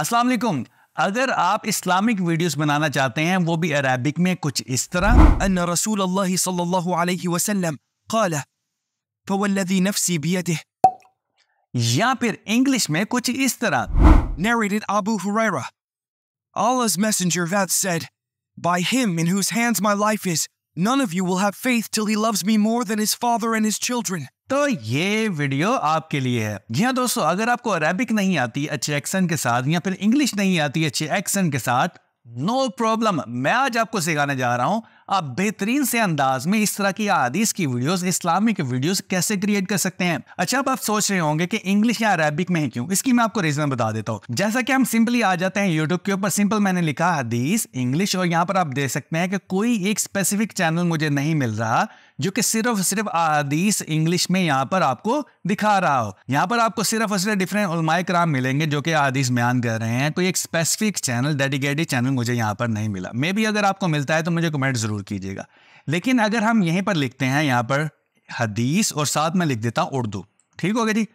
अस्सलाम वालेकुम अगर आप इस्लामिक वीडियोस बनाना चाहते हैं वो भी अरबिक में कुछ इस तरह अन रसूल अल्लाह सल्लल्लाहु अलैहि वसल्लम قال فوالذي نفسي بيده या फिर इंग्लिश में कुछ इस तरह narrated Abu Huraira Allah's messenger that said by him in whose hands my life is None of you will have faith till he loves me more than his father and his children. तो ये video आपके लिए है जी हाँ दोस्तों अगर आपको Arabic नहीं आती अच्छे एक्सेंट के साथ या फिर इंग्लिश नहीं आती अच्छे एक्सेंट के साथ नो no प्रॉब्लम मैं आज आपको सिखाने जा रहा हूँ आप बेहतरीन से अंदाज में इस तरह की आदिश की वीडियोस इस्लामिक वीडियोस कैसे क्रिएट कर सकते हैं अच्छा अब आप सोच रहे होंगे कि इंग्लिश या अरेबिक में है क्यों इसकी मैं आपको रीजन बता देता हूँ जैसा कि हम सिंपली आ जाते हैं यूट्यूब के ऊपर सिंपल मैंने लिखा हदीस इंग्लिश और यहाँ पर आप देख सकते हैं कि कोई एक स्पेसिफिक चैनल मुझे नहीं मिल रहा जो कि सिर्फ सिर्फ आदिश इंग्लिश में यहाँ पर आपको दिखा रहा हो यहाँ पर आपको सिर्फ और सिर्फ डिफरेंट उलमाए कराम मिलेंगे जो कि आदिश बयान कर रहे हैं कोई एक स्पेसिफिक चैनल डेडिकेटेड चैनल मुझे यहाँ पर नहीं मिला मे भी अगर आपको मिलता है तो मुझे कमेंट जरूर ज़रूर कीजिएगा लेकिन अगर हम यहीं पर लिखते हैं यहाँ पर हदीस और साथ में लिख देता उर्दू ठीक हो गया जी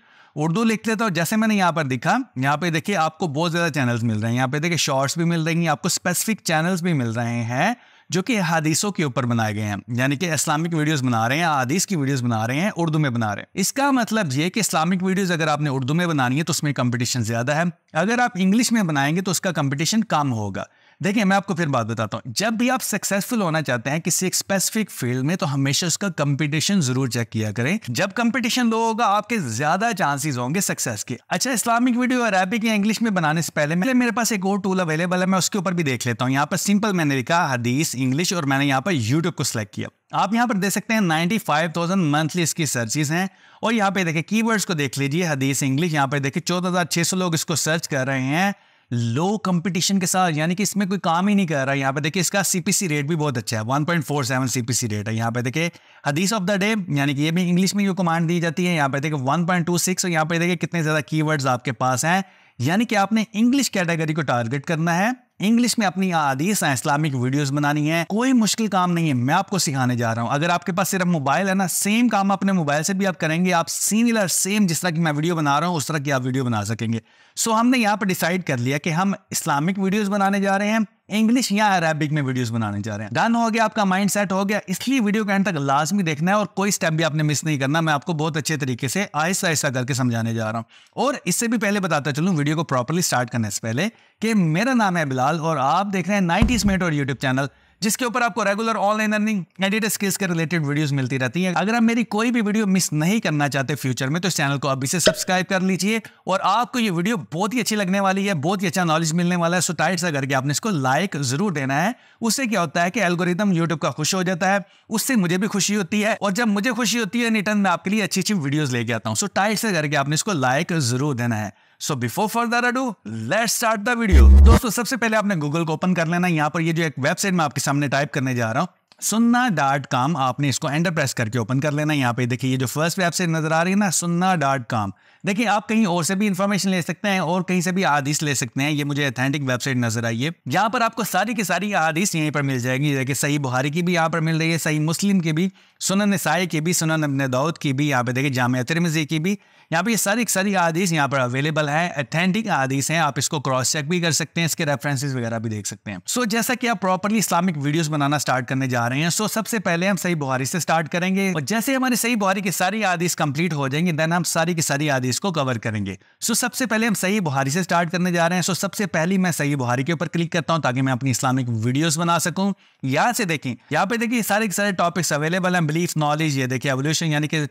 उर्दू लिख लेता हूँ जैसे मैंने यहाँ पर दिखा यहाँ पे देखिए आपको बहुत ज़्यादा चैनल्स मिल रहे हैं यहाँ पे देखिए शॉर्ट्स भी मिल रही हैं आपको स्पेसिफिक चैनल्स भी मिल रहे हैं जो कि हदीसों के ऊपर बनाए गए हैं यानी कि इस्लामिक वीडियोस बना रहे हैं हदीस की वीडियोस बना रहे हैं उर्दू में बना रहे हैं इसका मतलब ये कि इस्लामिक वीडियोस अगर आपने उर्दू में बनानी है तो उसमें कंपटीशन ज़्यादा है अगर आप इंग्लिश में बनाएंगे तो उसका कंपटीशन कम होगा देखिए मैं आपको फिर बात बताता हूँ जब भी आप सक्सेसफुल होना चाहते हैं किसी एक स्पेसिफिक फील्ड में तो हमेशा उसका कंपटीशन जरूर चेक किया करें जब कंपटीशन लो होगा आपके ज्यादा चांसेस होंगे सक्सेस के अच्छा इस्लामिक वीडियो अरेबिक या इंग्लिश में बनाने से पहले मेरे मेरे पास एक और टूल अवेलेबल है मैं उसके ऊपर भी देख लेता हूँ यहाँ पर सिंपल मैंने लिखा हदीस इंग्लिश और मैंने यहाँ पर यूट्यूब को सिलेक्ट किया आप यहाँ पर देख सकते हैं फाइव थाउजेंड मंथली इसकी सर्चिज हैं और यहाँ पे देखें कीवर्ड्स को देख लीजिए हदीस इंग्लिश यहाँ पे छह सौ लोग इसको सर्च कर रहे हैं लो कंपटीशन के साथ यानी कि इसमें कोई काम ही नहीं कर रहा है यहाँ पे देखिए इसका सीपीसी रेट भी बहुत अच्छा है 1.47 सीपीसी रेट है यहाँ पे देखिए हदीस ऑफ द डे यानी कि ये भी इंग्लिश में जो कमांड दी जाती है यहाँ पे देखिए 1.26 और यहाँ पे देखिए कितने ज़्यादा कीवर्ड्स आपके पास हैं यानी कि आपने इंग्लिश कैटेगरी को टारगेट करना है इंग्लिश में अपनी आदिश है इस्लामिक वीडियोस बनानी है कोई मुश्किल काम नहीं है मैं आपको सिखाने जा रहा हूं अगर आपके पास सिर्फ मोबाइल है ना सेम काम अपने मोबाइल से भी आप करेंगे आप सिमिलर सेम जिस तरह की मैं वीडियो बना रहा हूं उस तरह की आप वीडियो बना सकेंगे सो हमने यहाँ पर डिसाइड कर लिया कि हम इस्लामिक वीडियोज़ बनाने जा रहे हैं इंग्लिश या अरेबिक में वीडियोस बनाने जा रहे हैं डन हो गया आपका माइंड सेट हो गया इसलिए वीडियो के एंड तक लाजमी देखना है और कोई स्टेप भी आपने मिस नहीं करना मैं आपको बहुत अच्छे तरीके से आहिस्ता आहिस्ता करके समझाने जा रहा हूँ और इससे भी पहले बताता चलूँ वीडियो को प्रॉपरली स्टार्ट करने से पहले कि मेरा नाम है बिलाल और आप देख रहे हैं नाइनटीज मिनट और यूट्यूब चैनल जिसके ऊपर आपको regular online earning editor skills के रिलेटेड वीडियोस मिलती रहती हैं अगर आप मेरी कोई भी वीडियो मिस नहीं करना चाहते फ्यूचर में तो इस चैनल को अभी से सब्सक्राइब कर लीजिए और आपको ये वीडियो बहुत ही अच्छी लगने वाली है बहुत ही अच्छा नॉलेज मिलने वाला है सो टाइट सा करके आपने इसको लाइक जरूर देना है उससे क्या होता है कि एल्गोरिदम यूट्यूब का खुश हो जाता है उससे मुझे भी खुशी होती है और जब मुझे खुशी होती है रिटर्न में आपके लिए अच्छी अच्छी वीडियोज लेके आता हूँ सो टाइट से करके आपने इसको लाइक जरूर देना है so before further ado let start the video दोस्तों सबसे पहले आपने गूगल को ओपन कर लेना यहाँ पर ये जो एक वेबसाइट मैं आपके सामने टाइप करने जा रहा हूँ सुन्ना डॉट कॉम आपने इसको एंटर प्रेस करके ओपन कर लेना यहाँ पे देखिए ये जो फर्स्ट वेबसाइट नजर आ रही है ना सुन्ना डॉट कॉम देखिए आप कहीं और से भी इन्फॉर्मेशन ले सकते हैं और कहीं से भी आदिश ले सकते हैं ये मुझे अथेंटिक वेबसाइट नजर आई है यहाँ पर आपको सारी की सारी आदिश यहीं पर मिल जाएगी देखिए सही बुहारी की भी यहाँ पर मिल रही है सही मुस्लिम की भी सुनन नसाई की भी सुनन अबन दाऊद की भी यहाँ पे देखिए जाम तिरमजी की भी यहाँ पे ये सारी की सारी आदिश यहाँ पर अवेलेबल है अथेंटिक आदिश है आप इसको क्रॉस चेक भी कर सकते हैं इसके रेफरेंसेज वगैरह भी देख सकते हैं सो जैसा कि आप प्रॉपरली इस्लामिक वीडियो बनाना स्टार्ट करने जा रहे हैं सो सबसे पहले हम सही बुहारी से स्टार्ट करेंगे और जैसे हमारी सही बुहारी की सारी आदिश कंप्लीट हो जाएंगी देन हम सारी की सारी आदिश इसको कवर करेंगे सो so, सबसे पहले हम सही बुहारी से स्टार्ट करने जा रहे हैं सो so, सबसे पहले मैं सही बुहारी के ऊपर क्लिक करता हूं ताकि मैं अपनी इस्लामिक वीडियोस बना सकूं यहां से देखें यहां पे देखिए सारे सारे टॉपिक्स अवेलेबल हैं बिलीफ नॉलेज ये देखिए एवोल्यूशन यानी कि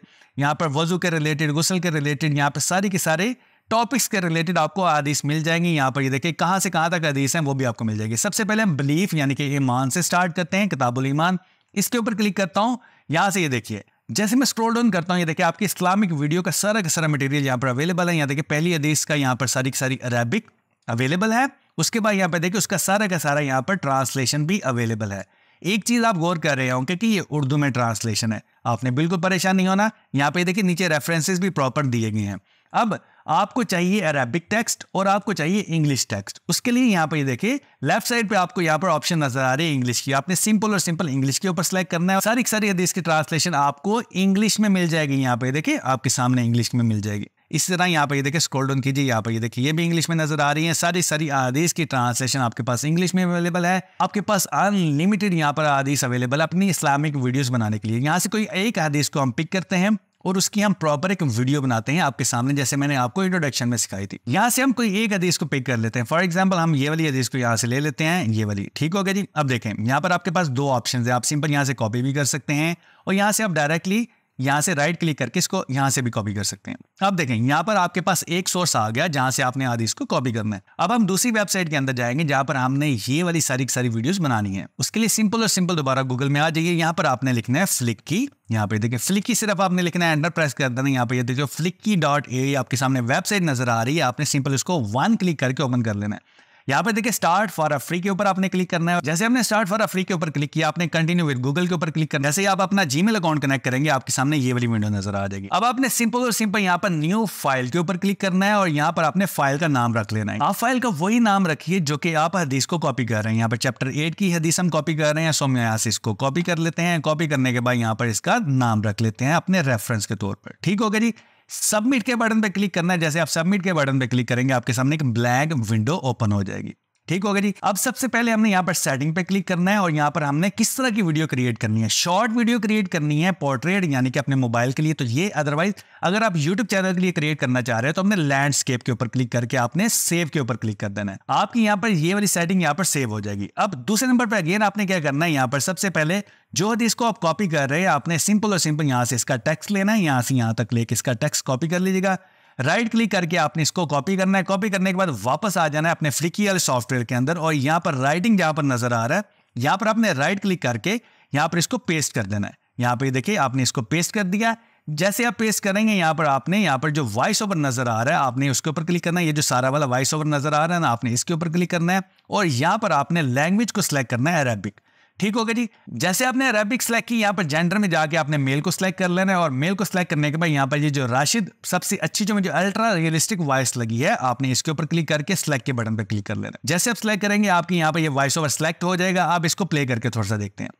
यहाँ पर वजू के रिलेटेड गुसल के रिलेटेड यहाँ पर सारे के सारे टॉपिक्स के रिलेटेड आपको आदिश मिल जाएंगी यहाँ पर ये देखिए कहाँ से कहाँ तक आदिश हैं वो भी आपको मिल जाएगी सबसे पहले हम बिलीफ यानी कि ईमान से स्टार्ट करते हैं किताबुल ईमान इसके ऊपर क्लिक करता हूँ यहाँ से ये देखिए जैसे मैं स्क्रॉल डाउन करता हूँ ये देखिए आपके इस्लामिक वीडियो का सारा का सारा मटेरियल यहाँ पर अवेलेबल है यहाँ देखिए पहली हदीस का यहाँ पर सारी की सारी अरेबिक अवेलेबल है उसके बाद यहाँ पर देखिए उसका सारा का सारा यहाँ पर ट्रांसलेशन भी अवेलेबल है एक चीज़ आप गौर कर रहे होंगे कि ये उर्दू में ट्रांसलेशन है आपने बिल्कुल परेशान नहीं होना यहाँ पे देखिए नीचे रेफरेंसेस भी प्रॉपर दिए गए हैं अब आपको चाहिए अरेबिक टेक्स्ट और आपको चाहिए इंग्लिश टेक्स्ट उसके लिए यहाँ पर देखिए लेफ्ट साइड पे आपको यहाँ पर ऑप्शन नजर आ रही है इंग्लिश की आपने सिंपल और सिंपल इंग्लिश के ऊपर सेलेक्ट करना है सारी सारी हदीस की ट्रांसलेशन आपको इंग्लिश में मिल जाएगी यहाँ पे देखिए आपके सामने इंग्लिश में मिल जाएगी इसी तरह यहाँ पर ये देखिए स्क्रॉल डाउन कीजिए यहाँ पर ये देखिए ये भी इंग्लिश में नजर आ रही है सारी सारी आदेश की ट्रांसलेशन आपके पास इंग्लिश में अवेलेबल है आपके पास अनलिमिटेड यहाँ पर आदेश अवेलेबल है अपनी इस्लामिक वीडियोस बनाने के लिए यहाँ से कोई एक आदेश को हम पिक करते हैं और उसकी हम प्रॉपर एक वीडियो बनाते हैं आपके सामने जैसे मैंने आपको इंट्रोडक्शन में सिखाई थी यहाँ से हम कोई एक आदेश को पिक कर लेते हैं फॉर एग्जाम्पल हम ये वाली आदेश को यहाँ से ले लेते हैं ये वाली ठीक हो गया जी अब देखें यहाँ पर आपके पास दो ऑप्शन है आप सिंपल यहाँ से कॉपी भी कर सकते हैं और यहाँ से आप डायरेक्टली यहाँ से राइट क्लिक करके इसको यहाँ से भी कॉपी कर सकते हैं अब देखें यहाँ पर आपके पास एक सोर्स आ गया जहाँ से आपने आदि इसको कॉपी करना है अब हम दूसरी वेबसाइट के अंदर जाएंगे जहाँ पर हमने ये वाली सारी सारी वीडियोस बनानी है उसके लिए सिंपल और सिंपल दोबारा गूगल में आ जाइए यहाँ पर आपने लिखना है फ्लिक की यहाँ पे देखिए फ्लिकी सिर्फ आपने लिखना है एंटर प्रेस कर देना यहाँ पे ये देखिए फ्लिकी डॉट ए आपके सामने वेबसाइट नजर आ रही है आपने सिंपल इसको वन क्लिक करके ओपन कर लेना है यहाँ पे देखिए स्टार्ट फॉर अ फ्री के ऊपर आपने क्लिक करना है जैसे हमने स्टार्ट फॉर अ फ्री के ऊपर क्लिक किया आपने कंटिन्यू विद गूगल के ऊपर क्लिक करना जैसे ही आप अपना जीमेल अकाउंट कनेक्ट करेंगे आपके सामने ये वाली विंडो नजर आ जाएगी अब आपने सिंपल और सिंपल यहाँ पर न्यू फाइल के ऊपर क्लिक करना है और यहाँ पर आपने फाइल का नाम रख लेना है आप फाइल का वही नाम रखिए जो कि आप हदीस को कॉपी कर रहे हैं यहाँ पर चैप्टर एट की हदीस हम कॉपी कर रहे हैं सोम यहाँ से इसको कॉपी कर लेते हैं कॉपी करने के बाद यहाँ पर इसका नाम रख लेते हैं अपने रेफरेंस के तौर पर ठीक होगा जी सबमिट के बटन पर क्लिक करना है जैसे आप सबमिट के बटन पर क्लिक करेंगे आपके सामने एक ब्लैक विंडो ओपन हो जाएगी ठीक हो गया जी अब सबसे पहले हमने यहाँ पर सेटिंग पे क्लिक करना है और यहाँ पर हमने किस तरह की वीडियो क्रिएट करनी है शॉर्ट वीडियो क्रिएट करनी है पोर्ट्रेट यानी कि अपने मोबाइल के लिए तो ये अदरवाइज अगर आप यूट्यूब चैनल के लिए क्रिएट करना चाह रहे हो तो हमने लैंडस्केप के ऊपर क्लिक करके आपने सेव के ऊपर क्लिक कर देना है आपकी यहाँ पर ये वाली सेटिंग यहाँ पर सेव हो जाएगी अब दूसरे नंबर पर अगेन आपने क्या करना है यहाँ पर सबसे पहले जो हद इसको आप कॉपी कर रहे हैं आपने सिंपल और सिंपल यहाँ से इसका टेक्स लेना है यहाँ से यहाँ तक लेके इसका टेक्स कॉपी कर लीजिएगा राइट क्लिक करके आपने इसको कॉपी करना है कॉपी करने के बाद वापस आ जाना है अपने फ्लिकियल सॉफ्टवेयर के अंदर और यहाँ पर राइटिंग जहाँ पर नजर आ रहा है यहाँ पर आपने राइट क्लिक करके यहाँ पर इसको पेस्ट कर देना है यहाँ पर देखिए आपने इसको पेस्ट कर दिया जैसे आप पेस्ट करेंगे यहाँ पर आपने यहाँ पर जो वॉइस ओवर नजर आ रहा है आपने उसके ऊपर क्लिक करना है ये जो सारा वाला वॉइस ओवर नजर आ रहा है ना आपने इसके ऊपर क्लिक करना है और यहाँ पर आपने लैंग्वेज को सिलेक्ट करना है अरेबिक ठीक हो गया जी जैसे आपने अरेबिक सेलेक्ट की यहाँ पर जेंडर में जाके आपने मेल को सिलेक्ट कर लेना है और मेल को सिलेक्ट करने के बाद यहाँ पर ये जो राशिद सबसे अच्छी जो मुझे अल्ट्रा रियलिस्टिक वॉइस लगी है आपने इसके ऊपर क्लिक करके सिलेक्ट के बटन पर क्लिक कर लेना जैसे आप सिलेक्ट करेंगे आपकी यहाँ पर ये वॉइस ओवर सिलेक्ट हो जाएगा आप इसको प्ले करके थोड़ा सा देखते हैं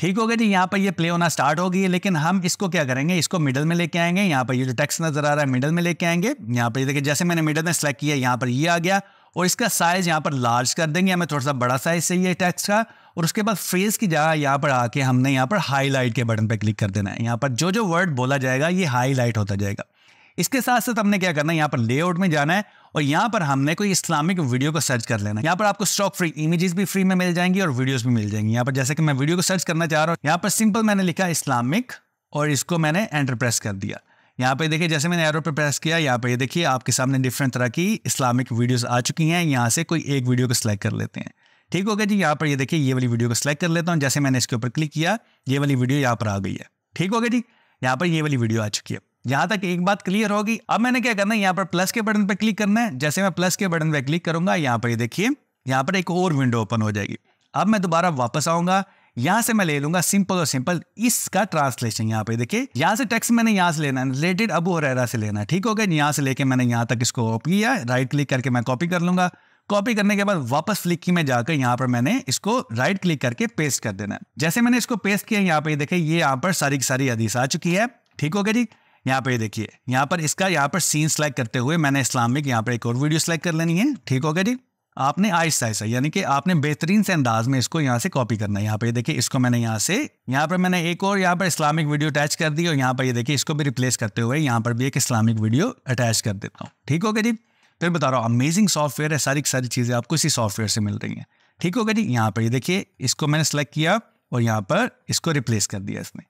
ठीक हो गया जी यहाँ पर ये प्ले होना स्टार्ट हो गई है लेकिन हम इसको क्या करेंगे इसको मिडल में लेके आएंगे यहाँ पर ये जो टेक्स्ट नजर आ रहा है मिडल में लेके आएंगे यहाँ पर देखिए जैसे मैंने मिडल में सेलेक्ट किया यहाँ पर ये आ गया और इसका साइज़ यहाँ पर लार्ज कर देंगे हमें थोड़ा सा बड़ा साइज़ चाहिए टेक्स्ट का और उसके बाद फ्रेज की जगह यहाँ पर आके हमने यहाँ पर हाईलाइट के बटन पर क्लिक कर देना है यहाँ पर जो जो वर्ड बोला जाएगा ये हाईलाइट होता जाएगा इसके साथ साथ हमने क्या करना है यहाँ पर लेआउट में जाना है और यहाँ पर हमने कोई इस्लामिक वीडियो को सर्च कर लेना है यहाँ पर आपको स्टॉक फ्री इमेजेस भी फ्री में मिल जाएंगी और वीडियोस भी मिल जाएंगी यहाँ पर जैसे कि मैं वीडियो को सर्च करना चाह रहा हूँ यहाँ पर सिंपल मैंने लिखा इस्लामिक और इसको मैंने एंटरप्रेस कर दिया यहाँ पे देखिए जैसे मैंने एरो पे प्रेस किया यहाँ पे देखिए आपके सामने डिफरेंट तरह की इस्लामिक वीडियोस आ चुकी हैं यहाँ से कोई एक वीडियो को सिलेक्ट कर लेते हैं ठीक हो गया जी यहाँ पर ये देखिए ये वाली वीडियो को सिलेक्ट कर लेता हूँ जैसे मैंने इसके ऊपर क्लिक किया ये वाली वीडियो यहाँ पर आ गई है ठीक हो गया जी यहाँ पर ये वाली वीडियो आ चुकी है यहाँ तक एक बात क्लियर होगी अब मैंने क्या करना है यहाँ पर प्लस के बटन पर क्लिक करना है जैसे मैं प्लस के बटन पर क्लिक करूंगा यहाँ पर ये देखिए यहाँ पर एक और विंडो ओपन हो जाएगी अब मैं दोबारा वापस आऊँगा यहां से मैं ले लूंगा सिंपल और सिंपल इसका ट्रांसलेशन यहाँ पे देखिए यहां से टेक्स्ट मैंने यहां से लेना रिलेटेड अबू हरेरा से लेना ठीक हो गया यहां से लेके मैंने यहां तक इसको कॉपी किया राइट क्लिक करके मैं कॉपी कर लूंगा कॉपी करने के बाद वापस फ्लिक में जाकर यहाँ पर मैंने इसको राइट क्लिक करके पेस्ट कर देना जैसे मैंने इसको पेस्ट किया यहाँ पे देखे ये यहाँ पर सारी की सारी हदीस आ चुकी है ठीक हो गया जी यहाँ पे देखिए यहाँ पर इसका यहाँ पर सीन सेलेक्ट करते हुए मैंने इस्लामिक यहाँ पर एक और वीडियो सेलेक्ट कर लेनी है ठीक हो गया जी आपने आहिस्ता आहिस्ता यानी कि आपने बेहतरीन से अंदाज में इसको यहाँ से कॉपी करना है यहाँ पर देखिए इसको मैंने यहाँ से यहाँ पर मैंने एक और यहाँ पर इस्लामिक वीडियो अटैच कर दी और यहाँ पर ये देखिए इसको भी रिप्लेस करते हुए यहाँ पर भी एक इस्लामिक वीडियो अटैच कर देता हूँ ठीक होगा जी फिर बता रहा हूँ अमेजिंग सॉफ्टवेयर है सारी सारी चीज़ें आपको इसी सॉफ्टवेयर से मिल रही हैं ठीक होगा जी यहाँ पर ये देखिए इसको मैंने सेलेक्ट किया और यहाँ पर इसको रिप्लेस कर दिया इसने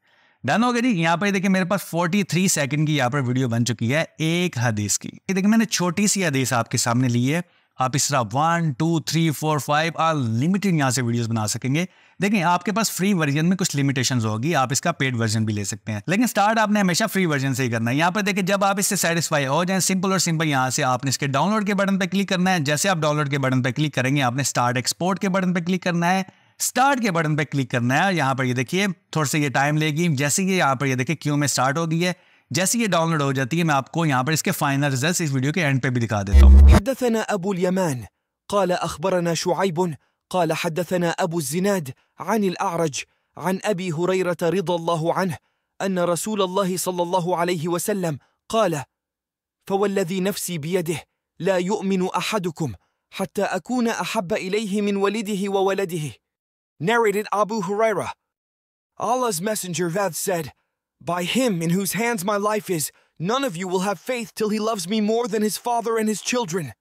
डन हो गया जी यहाँ पर देखिए मेरे पास 43 सेकंड की यहाँ पर वीडियो बन चुकी है एक हदीस की देखिए मैंने छोटी सी हदीस आपके सामने ली है आप इस तरह one two three four five or limited यहाँ से वीडियोस बना सकेंगे देखिए आपके पास फ्री वर्जन में कुछ लिमिटेशंस होगी आप इसका पेड वर्जन भी ले सकते हैं लेकिन स्टार्ट आपने हमेशा फ्री वर्जन से ही करना है यहाँ पर देखिए जब आप इससे सेटिस्फाई हो जाए सिंपल और सिंपल यहाँ से आपने इसके डाउनलोड के बटन पर क्लिक करना है जैसे आप डाउनलोड के बटन पर क्लिक करेंगे आपने स्टार्ट एक्सपोर्ट के बटन पर क्लिक करना है स्टार्ट के बटन पर क्लिक करना है यहाँ पर ये देखिए थोड़ा सा ये टाइम लेगी जैसे कि यहाँ पर ये देखिए क्यू में स्टार्ट हो गई है जैसे ये डाउनलोड हो जाती है मैं आपको यहाँ पर इसके फाइनल रिजल्ट इस वीडियो के एंड पे भी दिखा देता हूँ حدثنا أبو اليمان قال أخبرنا شعيب قال حدثنا أبو الزناد عن الأعرج عن أبي هريرة رضي الله عنه أن رسول الله صلى الله عليه وسلم قال فوالذي نفسي بيده لا يؤمن أحدكم حتى أكون أحب إليه من ولده وولده Narrated Abu Huraira Allah's messenger vath said By him in whose hands my life is, none of you will have faith till he loves me more than his father and his children.